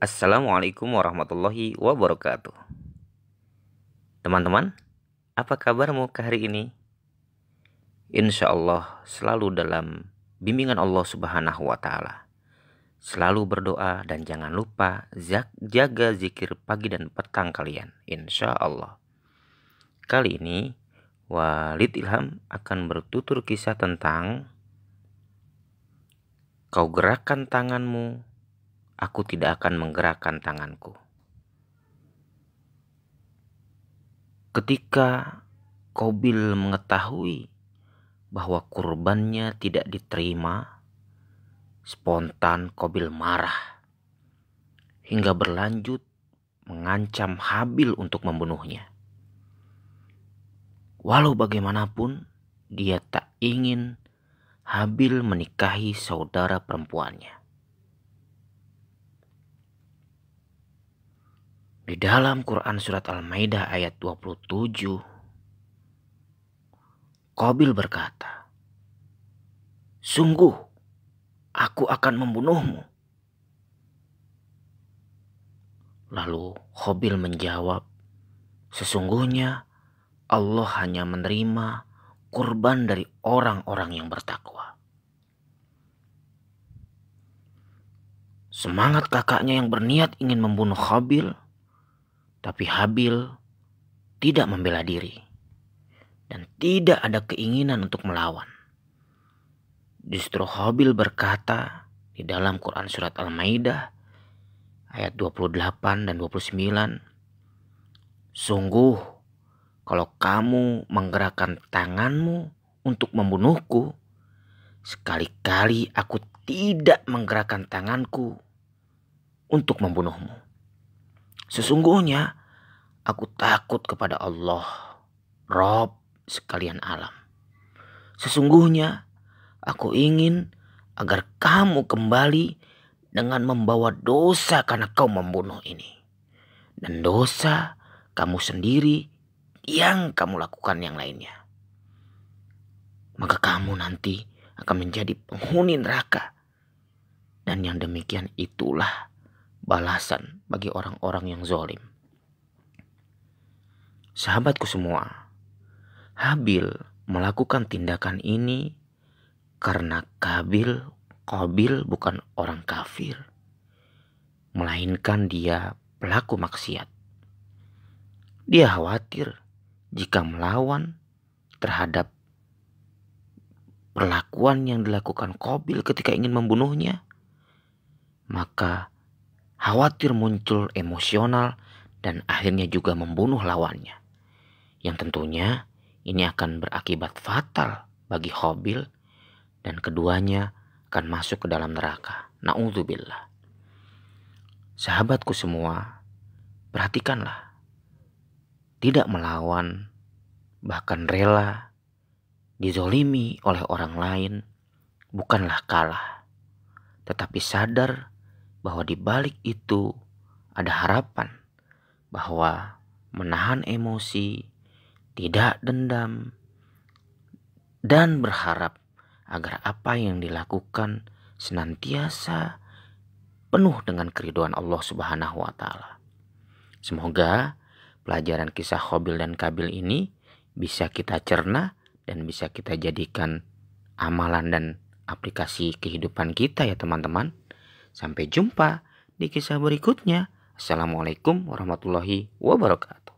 Assalamualaikum warahmatullahi wabarakatuh. Teman-teman, apa kabarmu ke hari ini? Insya Allah selalu dalam bimbingan Allah Subhanahu wa Ta'ala. Selalu berdoa dan jangan lupa jaga zikir pagi dan petang kalian. Insya Allah. Kali ini Walid Ilham akan bertutur kisah tentang Kau gerakan tanganmu aku tidak akan menggerakkan tanganku. Ketika Kobil mengetahui bahwa kurbannya tidak diterima, spontan Kobil marah hingga berlanjut mengancam Habil untuk membunuhnya. Walau bagaimanapun, dia tak ingin Habil menikahi saudara perempuannya. Di dalam Quran surat Al-Maidah ayat 27 Qabil berkata Sungguh aku akan membunuhmu Lalu Qabil menjawab Sesungguhnya Allah hanya menerima kurban dari orang-orang yang bertakwa. Semangat kakaknya yang berniat ingin membunuh Qabil, tapi Habil tidak membela diri dan tidak ada keinginan untuk melawan. Justru Habil berkata di dalam Quran surat Al-Maidah ayat 28 dan 29, "Sungguh kalau kamu menggerakkan tanganmu untuk membunuhku, sekali-kali aku tidak menggerakkan tanganku untuk membunuhmu." Sesungguhnya aku takut kepada Allah, Rob sekalian alam. Sesungguhnya aku ingin agar kamu kembali dengan membawa dosa karena kau membunuh ini. Dan dosa kamu sendiri yang kamu lakukan yang lainnya. Maka kamu nanti akan menjadi penghuni neraka. Dan yang demikian itulah balasan bagi orang-orang yang zolim. Sahabatku semua, Habil melakukan tindakan ini karena Kabil, Kobil bukan orang kafir, melainkan dia pelaku maksiat. Dia khawatir jika melawan terhadap perlakuan yang dilakukan Kobil ketika ingin membunuhnya, maka khawatir muncul emosional dan akhirnya juga membunuh lawannya. Yang tentunya ini akan berakibat fatal bagi Hobil dan keduanya akan masuk ke dalam neraka. Na'udzubillah. Sahabatku semua, perhatikanlah. Tidak melawan, bahkan rela dizolimi oleh orang lain bukanlah kalah, tetapi sadar bahwa di balik itu ada harapan bahwa menahan emosi, tidak dendam, dan berharap agar apa yang dilakukan senantiasa penuh dengan keriduan Allah Subhanahu wa taala. Semoga pelajaran kisah Hobil dan Kabil ini bisa kita cerna dan bisa kita jadikan amalan dan aplikasi kehidupan kita ya teman-teman. Sampai jumpa di kisah berikutnya. Assalamualaikum warahmatullahi wabarakatuh.